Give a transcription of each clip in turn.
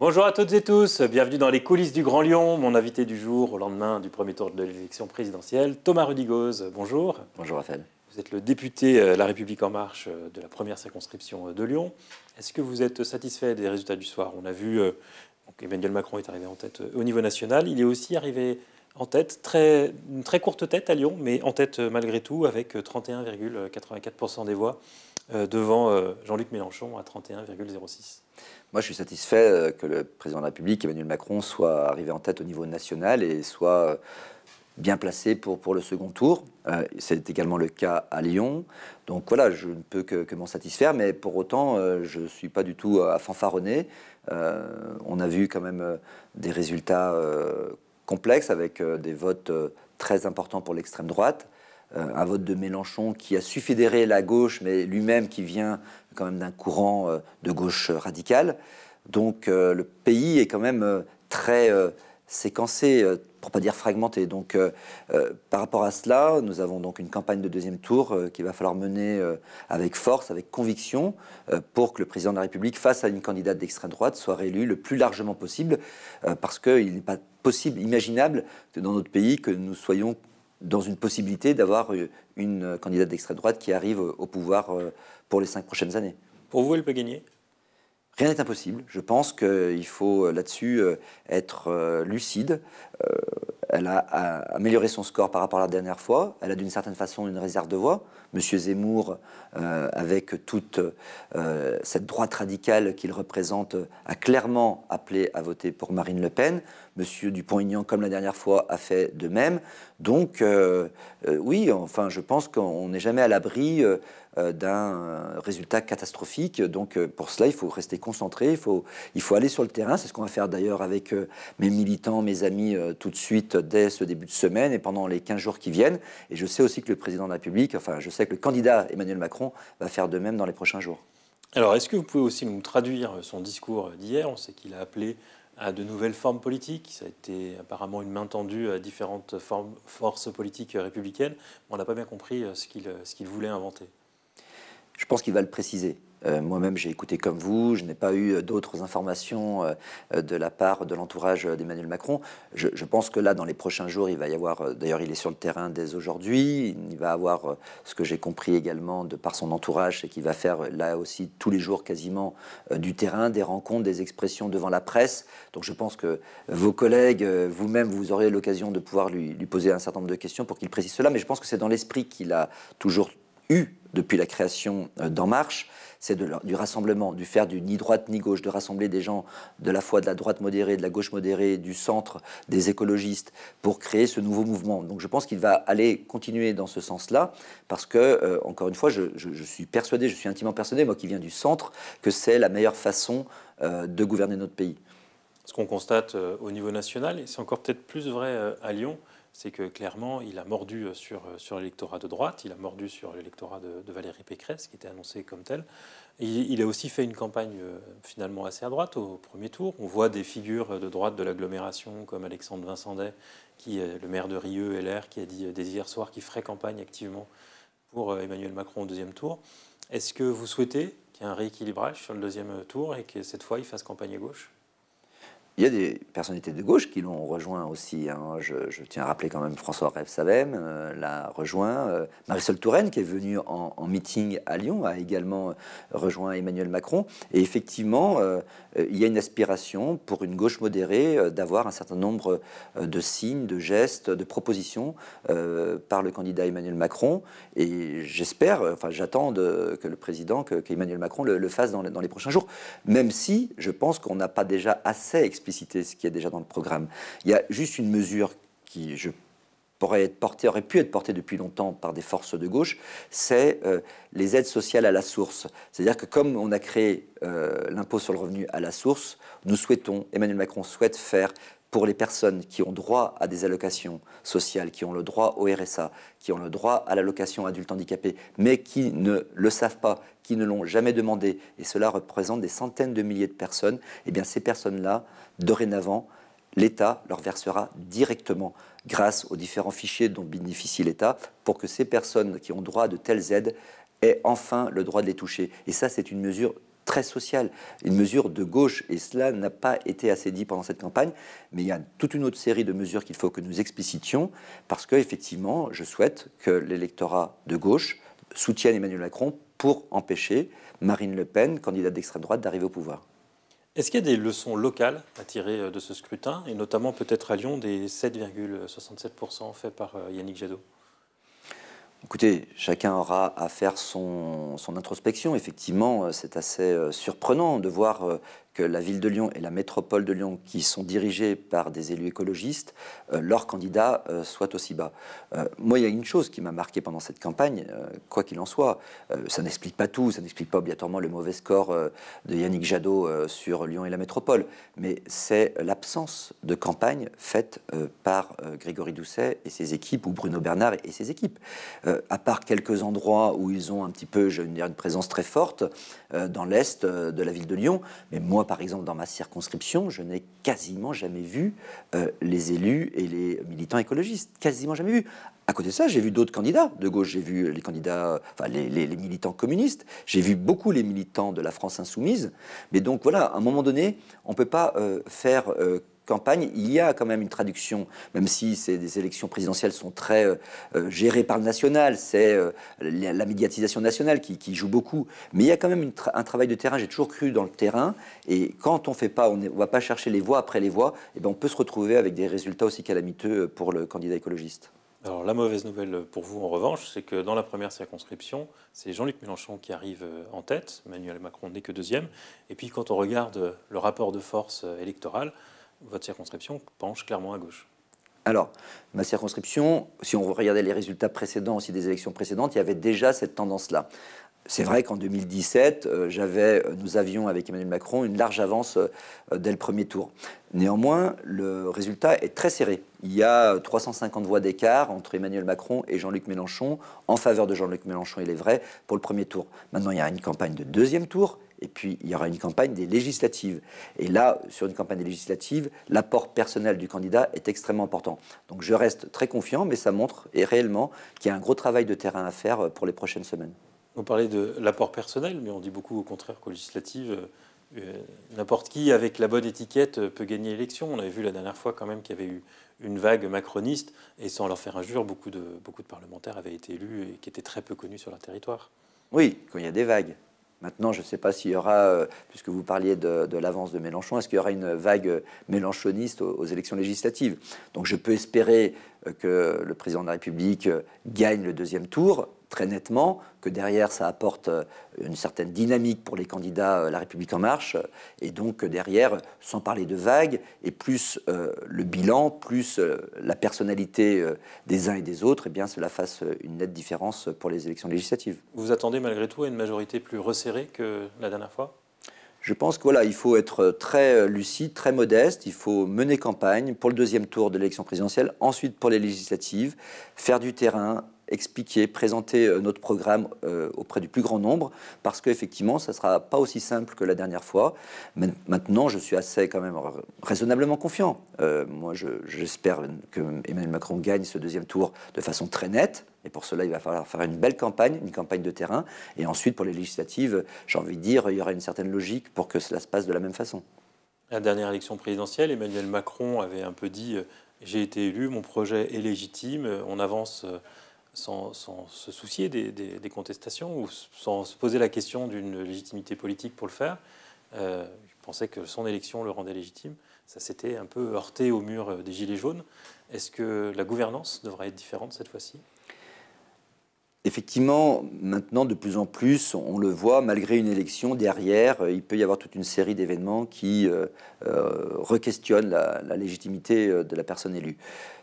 Bonjour à toutes et tous, bienvenue dans les coulisses du Grand Lyon. Mon invité du jour, au lendemain du premier tour de l'élection présidentielle, Thomas Rudigoz. Bonjour. Bonjour Raphaël. Vous êtes le député euh, La République en marche euh, de la première circonscription euh, de Lyon. Est-ce que vous êtes satisfait des résultats du soir On a vu donc Emmanuel Macron est arrivé en tête au niveau national. Il est aussi arrivé en tête, très, une très courte tête à Lyon, mais en tête malgré tout, avec 31,84% des voix devant Jean-Luc Mélenchon à 31,06%. Moi, je suis satisfait euh, que le président de la République, Emmanuel Macron, soit arrivé en tête au niveau national et soit euh, bien placé pour, le second tour. Euh, c'est également le cas à Lyon. Donc voilà, je ne peux que, m'en satisfaire, mais pour autant, je ne suis pas du tout à fanfaronner. on a vu quand même des résultats complexes avec des votes très importants pour l'extrême droite. Euh, un vote de Mélenchon qui a su fédérer la gauche, mais lui-même qui vient quand même d'un courant euh, de gauche euh, radicale. Donc le pays est quand même très séquencé, pour pas dire fragmenté. Donc par rapport à cela, nous avons donc une campagne de deuxième tour qu'il va falloir mener avec force, avec conviction, pour que le président de la République, face à une candidate d'extrême droite, soit réélu le plus largement possible, parce qu'il n'est pas possible, imaginable, dans notre pays, que nous soyons dans une possibilité d'avoir euh, une euh, candidate d'extrême droite qui arrive euh, au pouvoir pour les cinq prochaines années. Pour vous, elle peut gagner Rien n'est impossible. Je pense qu'il faut là-dessus être lucide. Elle a, amélioré son score par rapport à la dernière fois. Elle a d'une certaine façon une réserve de voix. Monsieur Zemmour, euh, avec toute euh, cette droite radicale qu'il représente, a clairement appelé à voter pour Marine Le Pen. Monsieur Dupont-Aignan, comme la dernière fois, a fait de même. Donc, euh, oui, enfin, je pense qu'on n'est jamais à l'abri euh, d'un euh, résultat catastrophique. Donc euh, pour cela, il faut rester concentré, il faut, il faut aller sur le terrain. C'est ce qu'on va faire d'ailleurs avec mes militants, mes amis, tout de suite, dès ce début de semaine et pendant les 15 jours qui viennent. Et je sais aussi que le président de la République, enfin je sais que le candidat Emmanuel Macron va faire de même dans les prochains jours. Alors est-ce que vous pouvez aussi nous traduire son discours d'hier On sait qu'il a appelé à de nouvelles formes politiques. Ça a été apparemment une main tendue à différentes forces politiques républicaines. On n'a pas bien compris ce qu'il voulait inventer. Je pense qu'il va le préciser. Euh, moi-même, j'ai écouté comme vous, je n'ai pas eu euh, d'autres informations euh, de la part de l'entourage d'Emmanuel Macron. Je, pense que là, dans les prochains jours, il va y avoir, d'ailleurs, il est sur le terrain dès aujourd'hui, il va avoir ce que j'ai compris également de par son entourage, c'est qu'il va faire là aussi tous les jours quasiment du terrain, des rencontres, des expressions devant la presse. Donc je pense que vos collègues, vous-même, vous aurez l'occasion de pouvoir lui poser un certain nombre de questions pour qu'il précise cela, mais je pense que c'est dans l'esprit qu'il a toujours eu depuis la création euh, d'En Marche, c'est du rassemblement, du faire du ni droite ni gauche, de rassembler des gens de la fois de la droite modérée, de la gauche modérée, du centre, des écologistes, pour créer ce nouveau mouvement. Donc je pense qu'il va aller continuer dans ce sens-là, parce que, euh, encore une fois, je, suis persuadé, je suis intimement persuadé, moi qui viens du centre, que c'est la meilleure façon euh, de gouverner notre pays. Ce qu'on constate au niveau national, et c'est encore peut-être plus vrai à Lyon, c'est que clairement, il a mordu sur, sur l'électorat de droite, il a mordu sur l'électorat de, Valérie Pécresse, qui était annoncé comme tel. Il, a aussi fait une campagne euh, finalement assez à droite au premier tour. On voit des figures de droite de l'agglomération, comme Alexandre Vincendet, qui est le maire de Rieux, LR, qui a dit euh, dès hier soir qu'il ferait campagne activement pour euh, Emmanuel Macron au deuxième tour. Est-ce que vous souhaitez qu'il y ait un rééquilibrage sur le deuxième tour et que cette fois, il fasse campagne à gauche il y a des personnalités de gauche qui l'ont rejoint aussi. Hein. Je, tiens à rappeler quand même François Rebsamen euh, l'a rejoint. Euh, Marisol Touraine, qui est venue en, meeting à Lyon, a également euh, rejoint Emmanuel Macron. Et effectivement, il y a une aspiration pour une gauche modérée d'avoir un certain nombre de signes, de gestes, de propositions par le candidat Emmanuel Macron. Et j'espère, enfin j'attends que le président, qu'Emmanuel Emmanuel Macron le, fasse dans, dans, les prochains jours. Même si je pense qu'on n'a pas déjà assez expliqué ce qu'il y déjà dans le programme. Il y a juste une mesure qui, je pourrais être portée, aurait pu être portée depuis longtemps par des forces de gauche, c'est euh, les aides sociales à la source. C'est-à-dire que comme on a créé euh, l'impôt sur le revenu à la source, nous souhaitons, Emmanuel Macron souhaite faire pour les personnes qui ont droit à des allocations sociales, qui ont le droit au RSA, qui ont le droit à l'allocation adulte handicapé, mais qui ne le savent pas, qui ne l'ont jamais demandé, et cela représente des centaines de milliers de personnes, eh bien ces personnes-là, dorénavant, l'État leur versera directement grâce aux différents fichiers dont bénéficie l'État pour que ces personnes qui ont droit à de telles aides aient enfin le droit de les toucher. Et ça, c'est une mesure très sociale, une mesure de gauche, et cela n'a pas été assez dit pendant cette campagne, mais il y a toute une autre série de mesures qu'il faut que nous explicitions, parce que effectivement, je souhaite que l'électorat de gauche soutienne Emmanuel Macron pour empêcher Marine Le Pen, candidate d'extrême droite, d'arriver au pouvoir. Est-ce qu'il y a des leçons locales à tirer euh, de ce scrutin, et notamment peut-être à Lyon des 7,67% faits par euh, Yannick Jadot Écoutez, chacun aura à faire son, introspection. Effectivement, euh, c'est assez euh, surprenant de voir euh, la ville de Lyon et la métropole de Lyon, qui sont dirigées par des élus écologistes, euh, leur candidat euh, soit aussi bas. Euh, moi, il y a une chose qui m'a marqué pendant cette campagne, quoi qu'il en soit, ça n'explique pas tout, ça n'explique pas obligatoirement le mauvais score de Yannick Jadot sur Lyon et la métropole, mais c'est l'absence de campagne faite par Grégory Doucet et ses équipes, ou Bruno Bernard et ses équipes. à part quelques endroits où ils ont un petit peu, je veux dire, une présence très forte, dans l'est de la ville de Lyon, mais moi, par exemple, dans ma circonscription, je n'ai quasiment jamais vu euh, les élus et les militants écologistes. Quasiment jamais vu. À côté de ça, j'ai vu d'autres candidats de gauche. J'ai vu les candidats, euh, enfin les, militants communistes. J'ai vu beaucoup les militants de la France insoumise. Mais donc voilà, à un moment donné, on ne peut pas euh, faire campagne, il y a quand même une traduction, même si ces, élections présidentielles sont très euh, euh, gérées par le national, c'est euh, la, médiatisation nationale qui, joue beaucoup, mais il y a quand même un travail de terrain, j'ai toujours cru dans le terrain, et quand on ne fait pas, on ne va pas chercher les voix après les voix, et eh ben on peut se retrouver avec des résultats aussi calamiteux pour le candidat écologiste. Alors la mauvaise nouvelle pour vous en revanche, c'est que dans la première circonscription, c'est Jean-Luc Mélenchon qui arrive en tête, Emmanuel Macron n'est que deuxième, et puis quand on regarde le rapport de force électorale, votre circonscription penche clairement à gauche. Alors, ma circonscription, si on regardait les résultats précédents aussi des élections précédentes, il y avait déjà cette tendance-là. C'est vrai qu'en 2017, euh, euh, nous avions avec Emmanuel Macron une large avance euh, dès le premier tour. Néanmoins, le résultat est très serré. Il y a 350 voix d'écart entre Emmanuel Macron et Jean-Luc Mélenchon, en faveur de Jean-Luc Mélenchon, il est vrai, pour le premier tour. Maintenant, il y a une campagne de deuxième tour et puis, il y aura une campagne des législatives. Et là, sur une campagne des législatives, l'apport personnel du candidat est extrêmement important. Donc, je reste très confiant, mais ça montre et réellement qu'il y a un gros travail de terrain à faire euh, pour les prochaines semaines. Vous parlez de l'apport personnel, mais on dit beaucoup au contraire qu'aux législatives, euh, euh, n'importe qui, avec la bonne étiquette, peut gagner l'élection. On avait vu la dernière fois quand même qu'il y avait eu une vague macroniste, et sans leur faire injure, beaucoup de, beaucoup de parlementaires avaient été élus et qui étaient très peu connus sur leur territoire. Oui, quand il y a des vagues. Maintenant, je ne sais pas s'il y aura, euh, puisque vous parliez de, l'avance de Mélenchon, est-ce qu'il y aura une vague mélenchoniste aux élections législatives Donc je peux espérer euh, que le président de la République euh, gagne le deuxième tour, très nettement, que derrière ça apporte euh, une certaine dynamique pour les candidats euh, La République en marche, euh, et donc derrière, sans parler de vagues, et plus le bilan, plus la personnalité des uns et des autres, et eh bien cela fasse une nette différence pour les élections législatives. Vous attendez malgré tout à une majorité plus resserrée que la dernière fois je pense qu'il voilà, il faut être très lucide, très modeste. Il faut mener campagne pour le deuxième tour de l'élection présidentielle, ensuite pour les législatives, faire du terrain, expliquer, présenter euh, notre programme euh, auprès du plus grand nombre, parce qu'effectivement, ça ne sera pas aussi simple que la dernière fois. maintenant, je suis assez quand même raisonnablement confiant. Euh, moi, j'espère que Emmanuel Macron gagne ce deuxième tour de façon très nette. Et pour cela, il va falloir faire une belle campagne, une campagne de terrain. Et ensuite, pour les législatives, j'ai envie de dire, il y aura une certaine logique pour que cela se passe de la même façon. La dernière élection présidentielle, Emmanuel Macron avait un peu dit, j'ai été élu, mon projet est légitime, on avance sans, se soucier des, contestations ou sans se poser la question d'une légitimité politique pour le faire. Euh, il pensait que son élection le rendait légitime. Ça s'était un peu heurté au mur des Gilets jaunes. Est-ce que la gouvernance devrait être différente cette fois-ci effectivement, maintenant, de plus en plus, on le voit, malgré une élection, derrière, euh, il peut y avoir toute une série d'événements qui euh, euh, requestionnent la, légitimité de la personne élue.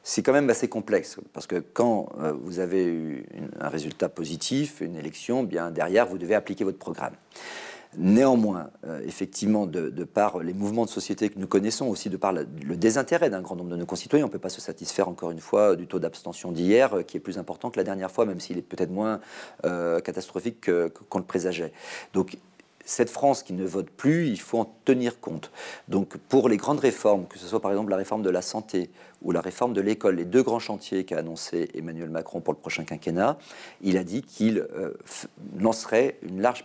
C'est quand même assez complexe, parce que quand vous avez eu un résultat positif, une élection, bien derrière, vous devez appliquer votre programme. Néanmoins, euh, effectivement, de, par les mouvements de société que nous connaissons, aussi de par le désintérêt d'un grand nombre de nos concitoyens, on ne peut pas se satisfaire encore une fois du taux d'abstention d'hier, euh, qui est plus important que la dernière fois, même s'il est peut-être moins euh, catastrophique qu'on le présageait. Donc, cette France qui ne vote plus, il faut en tenir compte. Donc pour les grandes réformes, que ce soit par exemple la réforme de la santé ou la réforme de l'école, les deux grands chantiers qu'a annoncé Emmanuel Macron pour le prochain quinquennat, il a dit qu'il lancerait une large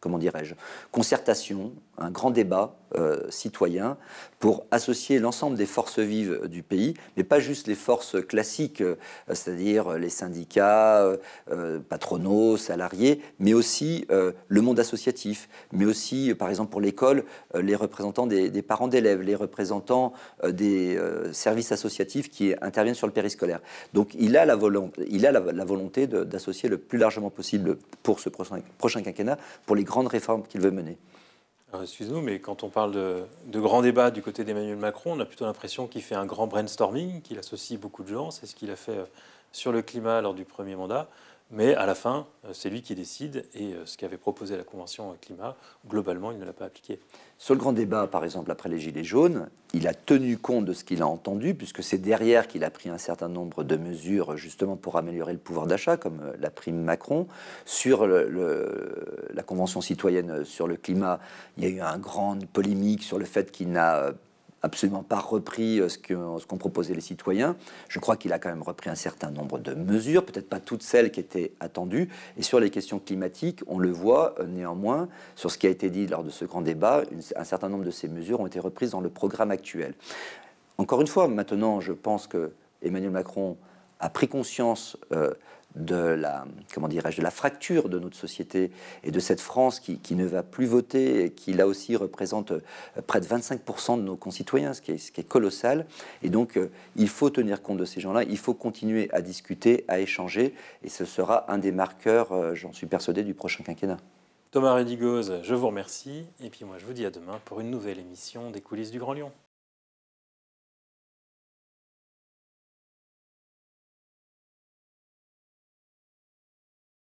comment dirais-je, concertation, un grand débat euh, citoyen pour associer l'ensemble des forces vives du pays, mais pas juste les forces classiques, euh, c'est-à-dire les syndicats, euh, patronaux, salariés, mais aussi le monde associatif, mais aussi, par exemple, pour l'école, les représentants des, parents d'élèves, les représentants des services associatifs qui interviennent sur le périscolaire. Donc il a la, volonté, il a d'associer le plus largement possible pour ce prochain, prochain quinquennat, pour les grandes réformes qu'il veut mener. Euh, Excusez-nous, mais quand on parle de grands débats du côté d'Emmanuel Macron, on a plutôt l'impression qu'il fait un grand brainstorming, qu'il associe beaucoup de gens. C'est ce qu'il a fait euh, sur le climat lors du premier mandat. Mais à la fin, euh, c'est lui qui décide et euh, ce qu'avait proposé la Convention climat, globalement, il ne l'a pas appliqué. Sur le grand débat, par exemple, après les Gilets jaunes, il a tenu compte de ce qu'il a entendu, puisque c'est derrière qu'il a pris un certain nombre de mesures, justement pour améliorer le pouvoir d'achat, comme euh, la prime Macron. Sur le, la Convention citoyenne sur le climat, il y a eu une grande polémique sur le fait qu'il n'a absolument pas repris euh, ce qu'ont ce proposé les citoyens. Je crois qu'il a quand même repris un certain nombre de mesures, peut-être pas toutes celles qui étaient attendues. Et sur les questions climatiques, on le voit euh, néanmoins, sur ce qui a été dit lors de ce grand débat, un certain nombre de ces mesures ont été reprises dans le programme actuel. Encore une fois, maintenant, je pense que Emmanuel Macron a pris conscience euh, de la, comment dirais-je, de la fracture de notre société et de cette France qui, ne va plus voter et qui là aussi représente euh, près de 25% de nos concitoyens, ce qui, est, ce qui est colossal. Et donc euh, il faut tenir compte de ces gens-là, il faut continuer à discuter, à échanger, et ce sera un des marqueurs, euh, j'en suis persuadé, du prochain quinquennat. Thomas Redigoz, je vous remercie, et puis moi je vous dis à demain pour une nouvelle émission des coulisses du Grand Lyon.